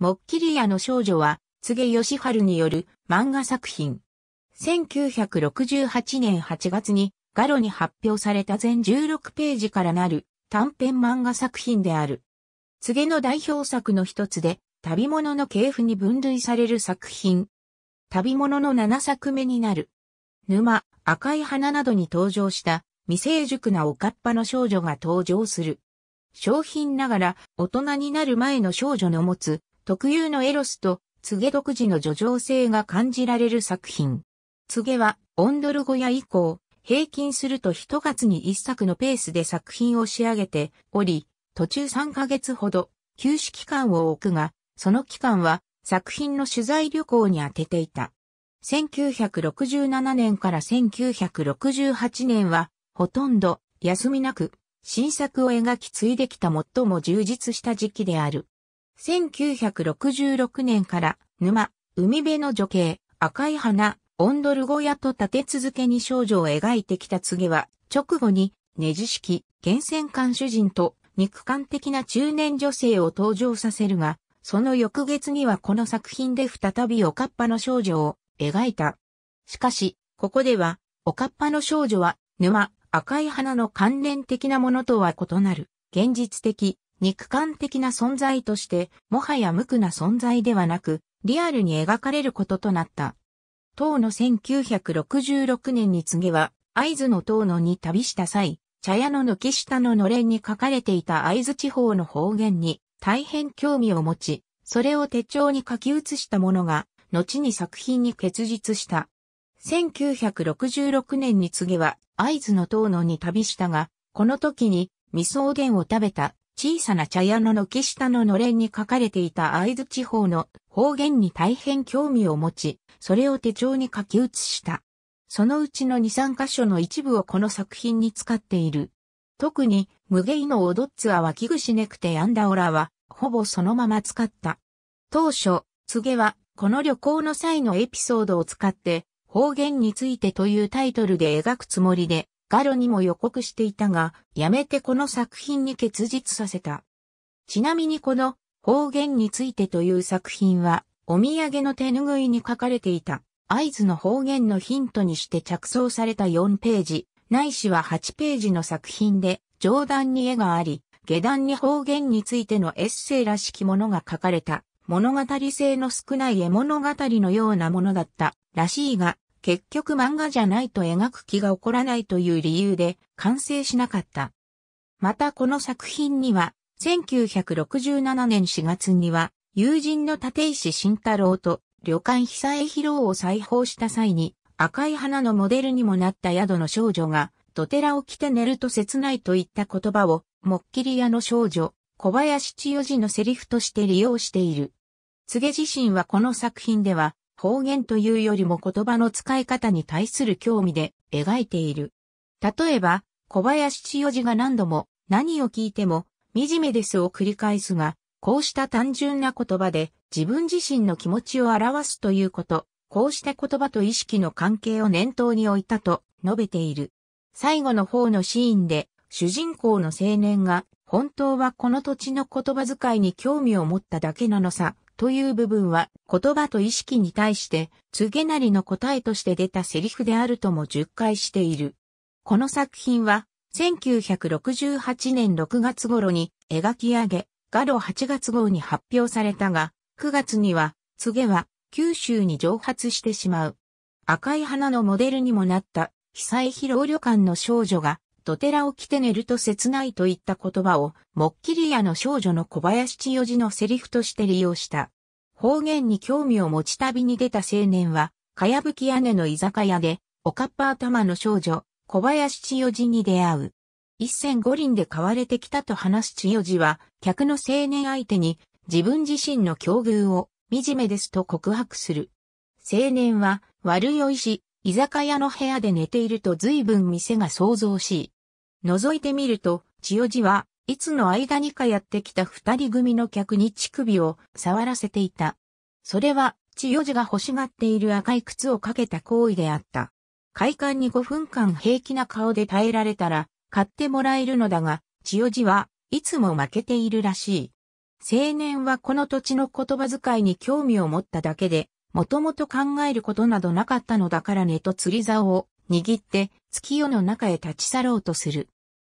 モッキリアの少女は、柘植義春による漫画作品。1968年8月に、ガロに発表された全16ページからなる短編漫画作品である。柘げの代表作の一つで、旅物の系譜に分類される作品。旅物の7作目になる。沼、赤い花などに登場した未成熟なおかっぱの少女が登場する。商品ながら大人になる前の少女の持つ特有のエロスと、ツげ独自の叙情性が感じられる作品。ツげは、オンドル小屋以降、平均すると1月に1作のペースで作品を仕上げており、途中3ヶ月ほど休止期間を置くが、その期間は作品の取材旅行に充てていた。1967年から1968年は、ほとんど休みなく、新作を描き継いできた最も充実した時期である。1966年から沼、海辺の女系、赤い花、オンドル小屋と立て続けに少女を描いてきた次は、直後に、ネジ式、厳選官主人と肉感的な中年女性を登場させるが、その翌月にはこの作品で再びおかっぱの少女を描いた。しかし、ここでは、おかっぱの少女は、沼、赤い花の関連的なものとは異なる、現実的、肉感的な存在として、もはや無垢な存在ではなく、リアルに描かれることとなった。唐の1966年に次は、合図の唐野に旅した際、茶屋の軒下ののれんに書かれていた合図地方の方言に大変興味を持ち、それを手帳に書き写したものが、後に作品に結実した。1966年に次は、合図の唐野に旅したが、この時に、味噌おでんを食べた小さな茶屋の軒下ののれんに書かれていた合津地方の方言に大変興味を持ち、それを手帳に書き写した。そのうちの2、3箇所の一部をこの作品に使っている。特に、無芸のオドッツは脇串ねくてアンダオラは、ほぼそのまま使った。当初、告げは、この旅行の際のエピソードを使って、方言についてというタイトルで描くつもりで、ガロにも予告していたが、やめてこの作品に結実させた。ちなみにこの方言についてという作品は、お土産の手拭いに書かれていた、合図の方言のヒントにして着想された4ページ、ないしは8ページの作品で、上段に絵があり、下段に方言についてのエッセイらしきものが書かれた、物語性の少ない絵物語のようなものだった、らしいが、結局漫画じゃないと描く気が起こらないという理由で完成しなかった。またこの作品には、1967年4月には、友人の立石慎太郎と旅館久江広を再訪した際に、赤い花のモデルにもなった宿の少女が、土寺を着て寝ると切ないといった言葉を、もっきり屋の少女、小林千代次のセリフとして利用している。告げ自身はこの作品では、方言というよりも言葉の使い方に対する興味で描いている。例えば、小林千代子が何度も何を聞いても惨めですを繰り返すが、こうした単純な言葉で自分自身の気持ちを表すということ、こうした言葉と意識の関係を念頭に置いたと述べている。最後の方のシーンで主人公の青年が本当はこの土地の言葉遣いに興味を持っただけなのさという部分は言葉と意識に対して告げなりの答えとして出たセリフであるとも述懐している。この作品は1968年6月頃に描き上げ、ガロ8月号に発表されたが、9月には、告げは九州に蒸発してしまう。赤い花のモデルにもなった、被災疲労旅館の少女がお寺を着て寝ると切ないといった言葉を、もっきり屋の少女の小林千代子のセリフとして利用した。方言に興味を持ち旅に出た青年は、かやぶき屋根の居酒屋で、おかっぱ頭の少女、小林千代子に出会う。一戦五輪で買われてきたと話す千代子は、客の青年相手に、自分自身の境遇を、惨めですと告白する。青年は、悪酔いし、居酒屋の部屋で寝ていると随分店が想像しい。覗いてみると、千代寺は、いつの間にかやってきた二人組の客に乳首を触らせていた。それは、千代寺が欲しがっている赤い靴をかけた行為であった。快感に5分間平気な顔で耐えられたら、買ってもらえるのだが、千代寺はいつも負けているらしい。青年はこの土地の言葉遣いに興味を持っただけで、もともと考えることなどなかったのだからねと釣り竿を握って、月夜の中へ立ち去ろうとする。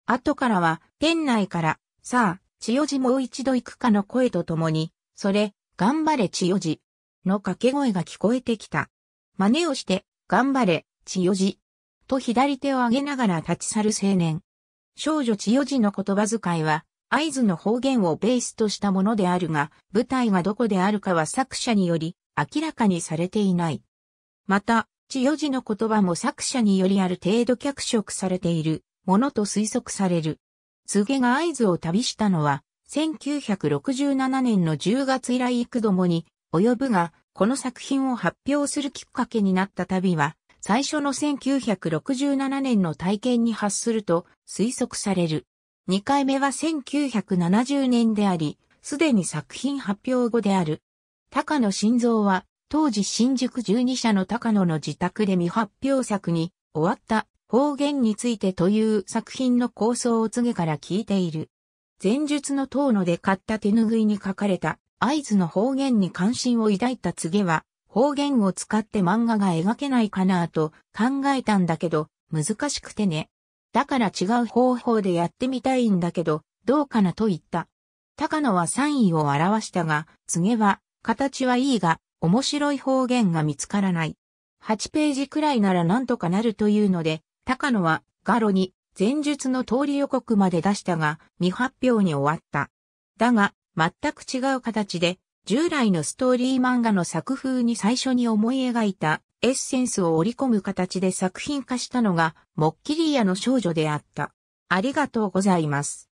後からは、店内から、さあ、千代寺もう一度行くかの声とともに、それ、頑張れ千代寺、の掛け声が聞こえてきた。真似をして、頑張れ、千代寺、と左手を上げながら立ち去る青年。少女千代寺の言葉遣いは、合図の方言をベースとしたものであるが、舞台がどこであるかは作者により明らかにされていない。また、ち4字の言葉も作者によりある程度脚色されているものと推測される。つげが合図を旅したのは、1967年の10月以来幾度もに及ぶが、この作品を発表するきっかけになった旅は、最初の1967年の体験に発すると推測される。2回目は1970年であり、すでに作品発表後である。高野晋三は当時新宿12社の高野の自宅で未発表作に終わった方言についてという作品の構想を告げから聞いている。前述の遠野で買った手拭いに書かれた合図の方言に関心を抱いた告げは方言を使って漫画が描けないかなと考えたんだけど難しくてね。だから違う方法でやってみたいんだけどどうかなと言った。高野はサインを表したが、告げは、形はいいが、面白い方言が見つからない。8ページくらいならなんとかなるというので、高野はガロに前述の通り予告まで出したが、未発表に終わった。だが、全く違う形で、従来のストーリー漫画の作風に最初に思い描いたエッセンスを織り込む形で作品化したのが、モッキリーの少女であった。ありがとうございます。